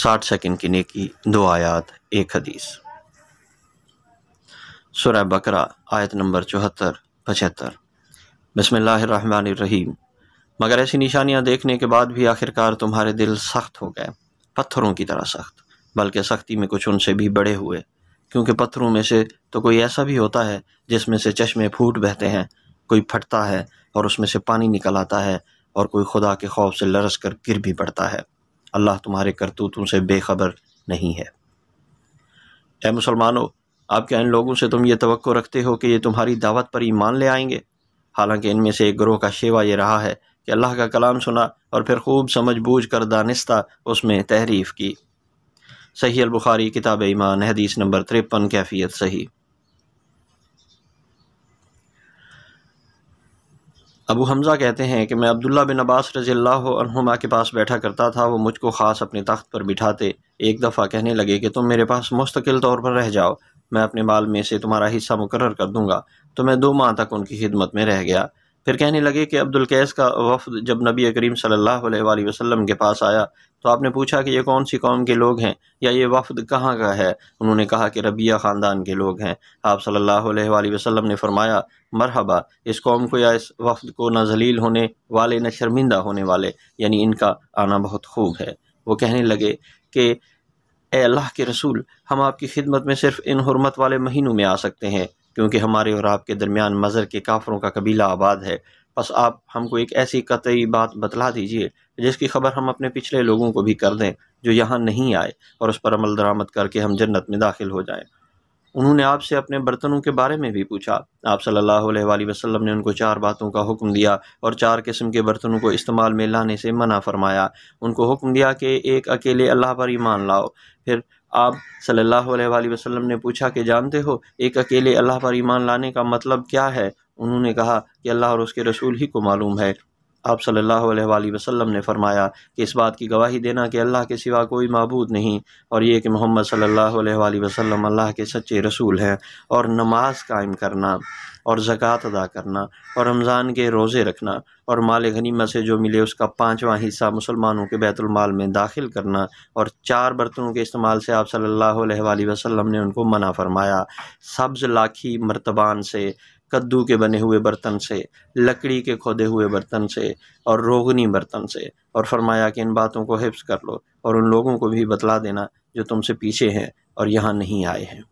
साठ सेकेंड की नेकी दो आयात एक हदीस सुरह बकरा आयत नंबर चौहत्तर पचहत्तर बसमीम मगर ऐसी निशानियां देखने के बाद भी आखिरकार तुम्हारे दिल सख्त हो गए पत्थरों की तरह सख्त बल्कि सख्ती में कुछ उनसे भी बड़े हुए क्योंकि पत्थरों में से तो कोई ऐसा भी होता है जिसमें से चश्मे फूट बहते हैं कोई फटता है और उसमें से पानी निकल आता है और कोई खुदा के खौफ से लरस कर गिर भी पड़ता है अल्लाह तुम्हारे करतूतों से बेखबर नहीं है ए मुसलमानों आप क्या इन लोगों से तुम ये तो रखते हो कि ये तुम्हारी दावत पर ईमान ले आएंगे हालांकि इनमें से एक ग्रोह का शेवा ये रहा है कि अल्लाह का कलाम सुना और फिर खूब समझ बूझ कर दानिस्ता उसमें तहरीफ़ की सही अलबुखारी किताब ईमान हदीस नंबर तिरपन कैफियत सही अबू हमज़ा कहते हैं कि मैं अब्दुल्ला बिन अब्बास रज़ी अल्लाह के पास बैठा करता था वो मुझको ख़ास अपने तख्त पर बिठाते एक दफ़ा कहने लगे कि तुम मेरे पास मुस्तकिल तौर पर रह जाओ मैं अपने माल में से तुम्हारा हिस्सा मुकर कर दूँगा तो मैं दो माह तक उनकी खिदमत में रह गया फिर कहने लगे कि अब्दुल कैस का वफद जब नबी करीम सल्लल्लाहु अलैहि वसल्लम के पास आया तो आपने पूछा कि ये कौन सी कौम के लोग हैं या ये वफद कहाँ का है उन्होंने कहा कि रबिया ख़ानदान के लोग हैं आप सल्लल्लाहु अलैहि वसल्लम ने फरमाया मरहबा इस कौम को या इस वफद को ना जलील होने वाले न शर्मिंदा होने वाले यानी इनका आना बहुत खूब है वो कहने लगे कि अल्लाह के रसूल हम आपकी खिदमत में सिर्फ़ इन हरमत वाले महीनों में आ सकते हैं क्योंकि हमारे और आपके दरमियान मज़र के काफ़रों का कबीला आबाद है बस आप हमको एक ऐसी कतई बात बतला दीजिए जिसकी खबर हम अपने पिछले लोगों को भी कर दें जो यहाँ नहीं आए और उस पर अमल दरामद करके हम जन्नत में दाखिल हो जाएं उन्होंने आपसे अपने बर्तनों के बारे में भी पूछा आप सल्लल्लाहु अलैहि वसल्लम ने उनको चार बातों का हुक्म दिया और चार किस्म के बर्तनों को इस्तेमाल में लाने से मना फरमाया उनको हुक्म दिया कि एक अकेले अल्लाह पर ईमान लाओ फिर आप सल्लल्लाहु अलैहि वसल्लम ने पूछा कि जानते हो एक अकेले अल्लाह पर ईमान लाने का मतलब क्या है उन्होंने कहा कि अल्लाह और उसके रसूल ही को मालूम है आप सल्लल्लाहु अलैहि वसल्लम ने फरमाया कि इस बात की गवाही देना कि अल्लाह के सिवा कोई मबूद नहीं और ये कि मोहम्मद सल्लल्लाहु अलैहि वसल्लम अल्लाह के सच्चे रसूल हैं और नमाज कायम करना और ज़क़़त अदा करना और रमज़ान के रोज़े रखना और माल गनीमत से जो मिले उसका पाँचवा हिस्सा मुसलमानों के बैतुलमाल में दाखिल करना और चार बर्तनों के इस्तेमाल से आप सल्लल्लाहु अलैहि वसल्लम ने उनको मना फरमाया सब्ज़ लाखी मरतबान से कद्दू के बने हुए बर्तन से लकड़ी के खोदे हुए बर्तन से और रोगनी बर्तन से और फरमाया कि इन बातों को हिफ्स कर लो और उन लोगों को भी बतला देना जो तुमसे पीछे हैं और यहाँ नहीं आए हैं